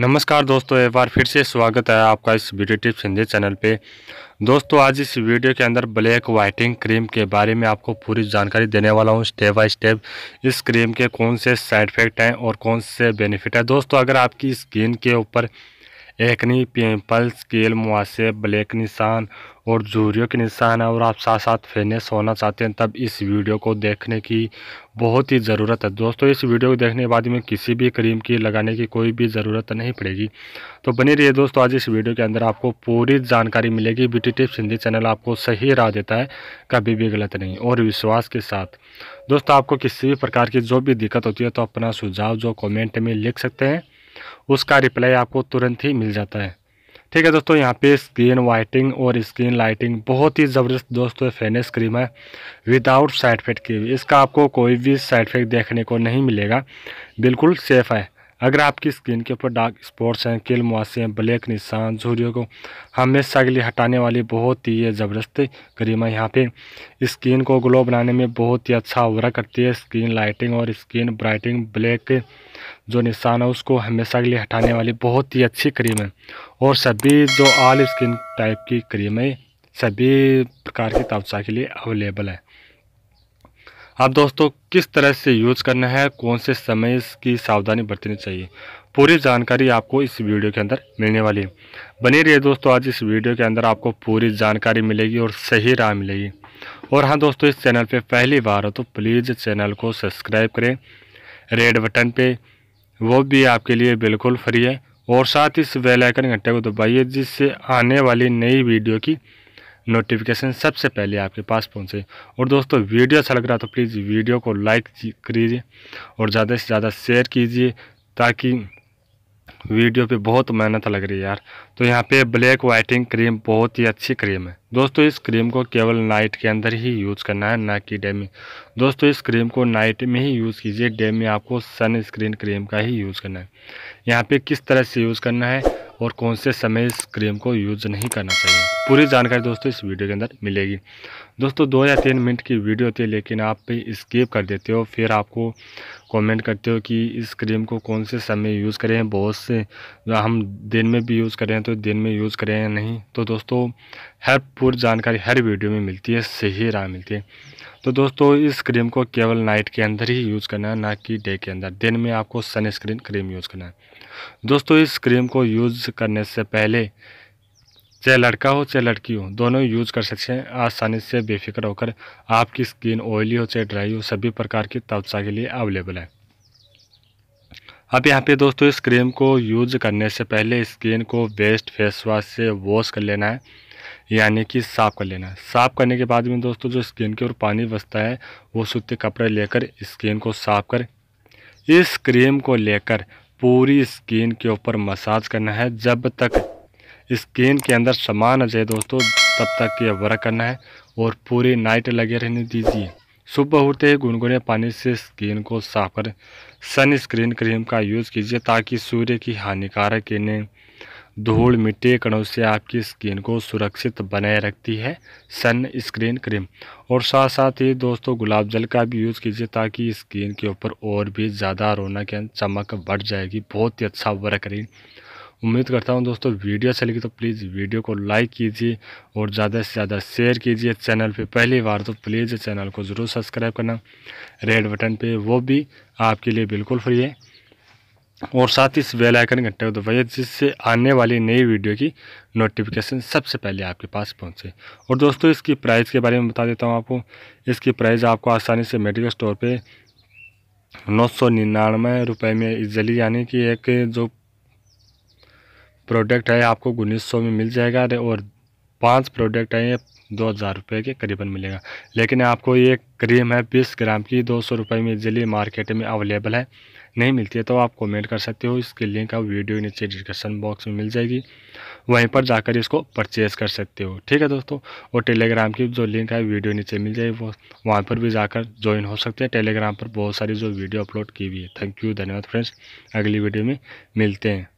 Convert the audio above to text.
नमस्कार दोस्तों एक बार फिर से स्वागत है आपका इस वीडियो टिप्स हिंदी चैनल पे दोस्तों आज इस वीडियो के अंदर ब्लैक वाइटिंग क्रीम के बारे में आपको पूरी जानकारी देने वाला हूँ स्टेप बाय स्टेप इस क्रीम के कौन से साइड इफ़ेक्ट हैं और कौन से बेनिफिट हैं दोस्तों अगर आपकी स्किन के ऊपर एक्नी पिंपल्स स्केल मुआसे ब्लैक निशान और जूरियो के निशान है और आप साथ साथ फेनेस होना चाहते हैं तब इस वीडियो को देखने की बहुत ही ज़रूरत है दोस्तों इस वीडियो को देखने के बाद में किसी भी क्रीम की लगाने की कोई भी ज़रूरत नहीं पड़ेगी तो बनी रहिए दोस्तों आज इस वीडियो के अंदर आपको पूरी जानकारी मिलेगी B T tips Hindi channel आपको सही राह देता है कभी भी गलत नहीं और विश्वास के साथ दोस्तों आपको किसी भी प्रकार की जो भी दिक्कत होती है तो अपना सुझाव जो कॉमेंट में लिख सकते हैं उसका रिप्लाई आपको तुरंत ही मिल जाता है ठीक है दोस्तों यहाँ पे स्क्रीन वाइटिंग और स्क्रीन लाइटिंग बहुत ही ज़बरदस्त दोस्तों फेनेस क्रीम है विदाउट साइड इफेक्ट के इसका आपको कोई भी साइड इफेक्ट देखने को नहीं मिलेगा बिल्कुल सेफ़ है अगर आपकी स्किन के ऊपर डार्क स्पॉट्स हैं किल मुआसे हैं ब्लैक निशान झूरियों को हमेशा के लिए हटाने वाली बहुत ही ये ज़बरदस्त क्रीम है यहाँ पे स्किन को ग्लो बनाने में बहुत ही अच्छा वर्क करती है स्किन लाइटिंग और स्किन ब्राइटिंग ब्लैक जो निशान है उसको हमेशा के लिए हटाने वाली बहुत ही अच्छी क्रीम है और सभी जो ऑल स्किन टाइप की क्रीम है सभी प्रकार की तवसा के लिए अवेलेबल है अब दोस्तों किस तरह से यूज़ करना है कौन से समय की सावधानी बरतनी चाहिए पूरी जानकारी आपको इस वीडियो के अंदर मिलने वाली है बने रहिए दोस्तों आज इस वीडियो के अंदर आपको पूरी जानकारी मिलेगी और सही राह मिलेगी और हाँ दोस्तों इस चैनल पे पहली बार हो तो प्लीज़ चैनल को सब्सक्राइब करें रेड बटन पे वो भी आपके लिए बिल्कुल फ्री है और साथ ही इस बेल घंटे को दबाइए जिससे आने वाली नई वीडियो की नोटिफिकेशन सबसे पहले आपके पास पहुंचे और दोस्तों वीडियो अच्छा लग रहा तो प्लीज़ वीडियो को लाइक करीजिए और ज़्यादा से ज़्यादा शेयर कीजिए ताकि वीडियो पे बहुत मेहनत लग रही है यार तो यहाँ पे ब्लैक वाइटिंग क्रीम बहुत ही अच्छी क्रीम है दोस्तों इस क्रीम को केवल नाइट के अंदर ही यूज़ करना है ना कि डे में दोस्तों इस क्रीम को नाइट में ही यूज़ कीजिए डे में आपको सनस्क्रीन क्रीम का ही यूज़ करना है यहाँ पे किस तरह से यूज़ करना है और कौन से समय इस क्रीम को यूज़ नहीं करना चाहिए पूरी जानकारी दोस्तों इस वीडियो के अंदर मिलेगी दोस्तों दो या तीन मिनट की वीडियो होती है लेकिन आप स्किप कर देते हो फिर आपको कमेंट करते हो कि इस क्रीम को कौन से समय यूज़ करें बहुत से हम दिन में भी यूज़ करें तो दिन में यूज़ करें या नहीं तो दोस्तों हर पूरी जानकारी हर वीडियो में मिलती है सही राह मिलती है तो दोस्तों इस क्रीम को केवल नाइट के अंदर ही यूज़ करना है ना कि डे के अंदर दिन में आपको सनस्क्रीन क्रीम यूज़ करना है दोस्तों इस क्रीम को यूज़ करने से पहले चाहे लड़का हो चाहे लड़की हो दोनों यूज़ कर सकते हैं आसानी से बेफिक्र होकर आपकी स्किन ऑयली हो चाहे ड्राई हो सभी प्रकार की तवसा के लिए अवेलेबल है अब यहाँ पे दोस्तों इस क्रीम को यूज करने से पहले स्किन को वेस्ट फेस वॉश से वॉश कर लेना है यानी कि साफ़ कर लेना है साफ़ करने के बाद में दोस्तों जो स्किन के ऊपर पानी बसता है वो सूते कपड़े लेकर स्किन को साफ कर इस क्रीम को लेकर पूरी स्किन के ऊपर मसाज करना है जब तक इस गेंद के अंदर समान आ जाए दोस्तों तब तक ये वर्क करना है और पूरी नाइट लगे रहने दीजिए सुबह उठते ही गुनगुने पानी से स्किन को साफ कर सनस्क्रीन क्रीम का यूज़ कीजिए ताकि सूर्य की हानिकारक किरणें धूल मिट्टी कणों से आपकी स्किन को सुरक्षित बनाए रखती है सन स्क्रीन क्रीम और साथ साथ ही दोस्तों गुलाब जल का भी यूज़ कीजिए ताकि स्किन के ऊपर और भी ज़्यादा रौनक चमक बढ़ जाएगी बहुत ही अच्छा वर्क रही उम्मीद करता हूँ दोस्तों वीडियो अच्छी लगी तो प्लीज़ वीडियो को लाइक कीजिए और ज़्यादा से ज़्यादा शेयर कीजिए चैनल पे पहली बार तो प्लीज़ चैनल को ज़रूर सब्सक्राइब करना रेड बटन पे वो भी आपके लिए बिल्कुल फ्री है और साथ ही इस बेल आइकन घंटे को दबाइए जिससे आने वाली नई वीडियो की नोटिफिकेशन सबसे पहले आपके पास पहुंचे और दोस्तों इसकी प्राइस के बारे में बता देता हूं आपको इसकी प्राइस आपको आसानी से मेडिकल स्टोर पे नौ सौ निन्यानवे रुपये में इजली यानी कि एक जो प्रोडक्ट है आपको उन्नीस सौ में मिल जाएगा और पांच प्रोडक्ट हैं ये दो हज़ार रुपये के करीबन मिलेगा लेकिन आपको ये क्रीम है बीस ग्राम की दो सौ रुपये में इजिली मार्केट में अवेलेबल है नहीं मिलती है तो आप कमेंट कर सकते हो इसकी लिंक आप वीडियो नीचे डिस्क्रिप्शन बॉक्स में मिल जाएगी वहीं पर जाकर इसको परचेज़ कर सकते हो ठीक है दोस्तों और टेलीग्राम की जो लिंक है वीडियो नीचे मिल जाएगी वो वहाँ पर भी जाकर ज्वाइन हो सकते हैं टेलीग्राम पर बहुत सारी जो वीडियो अपलोड की हुई है थैंक यू धन्यवाद फ्रेंड्स अगली वीडियो में मिलते हैं